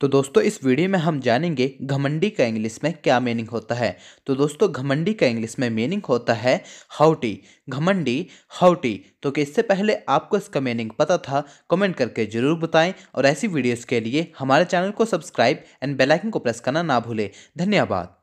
तो दोस्तों इस वीडियो में हम जानेंगे घमंडी का इंग्लिश में क्या मीनिंग होता है तो दोस्तों घमंडी का इंग्लिश में मीनिंग होता है हाउटी घमंडी हाउटी तो कि इससे पहले आपको इसका मीनिंग पता था कमेंट करके जरूर बताएं और ऐसी वीडियोस के लिए हमारे चैनल को सब्सक्राइब एंड बेलाइकन को प्रेस करना ना भूलें धन्यवाद